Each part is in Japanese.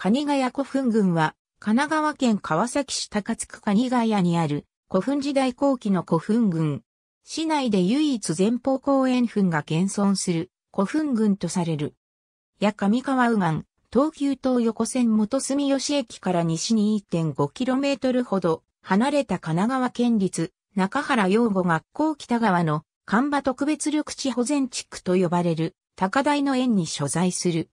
蟹ヶ谷古墳群は、神奈川県川崎市高津区蟹ヶ谷にある古墳時代後期の古墳群。市内で唯一前方公園墳が現存する古墳群とされる。や上川右岸、東急東横線元住吉駅から西に 1.5km ほど離れた神奈川県立中原養護学校北側の神場特別緑地保全地区と呼ばれる高台の園に所在する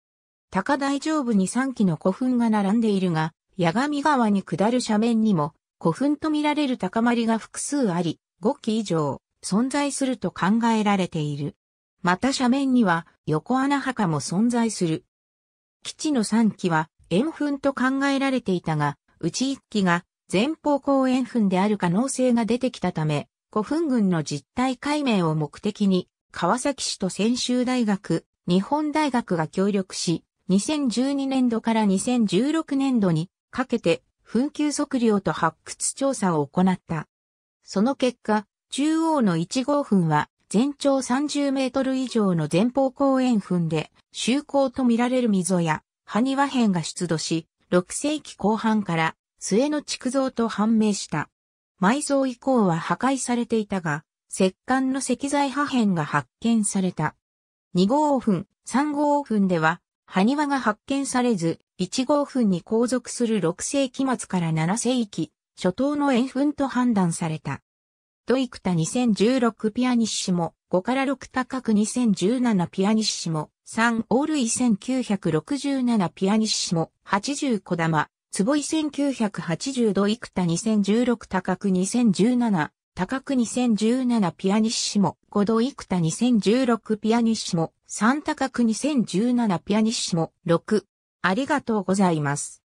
高台上部に3基の古墳が並んでいるが、八神川に下る斜面にも古墳とみられる高まりが複数あり、5基以上存在すると考えられている。また斜面には横穴墓も存在する。基地の3基は円墳と考えられていたが、うち1基が前方後円墳である可能性が出てきたため、古墳群の実態解明を目的に、川崎市と専修大学、日本大学が協力し、2012年度から2016年度にかけて紛糾測量と発掘調査を行った。その結果、中央の1号墳は全長30メートル以上の前方公園墳で、周光と見られる溝や、埴輪片が出土し、6世紀後半から末の築造と判明した。埋蔵以降は破壊されていたが、石棺の石材破片が発見された。2号墳、3号墳では、埴輪が発見されず、1号墳に後続する6世紀末から7世紀、初頭の円墳と判断された。ドイクタ2016ピアニッシモ、5から6高く2017ピアニッシモ、3オールイ1967ピアニッシモ、80小玉、坪井1980ドイクタ2016高く2017、高く2017ピアニッシモ、五度幾多2016ピアニッシモ、三高く2017ピアニッシモ、6。ありがとうございます。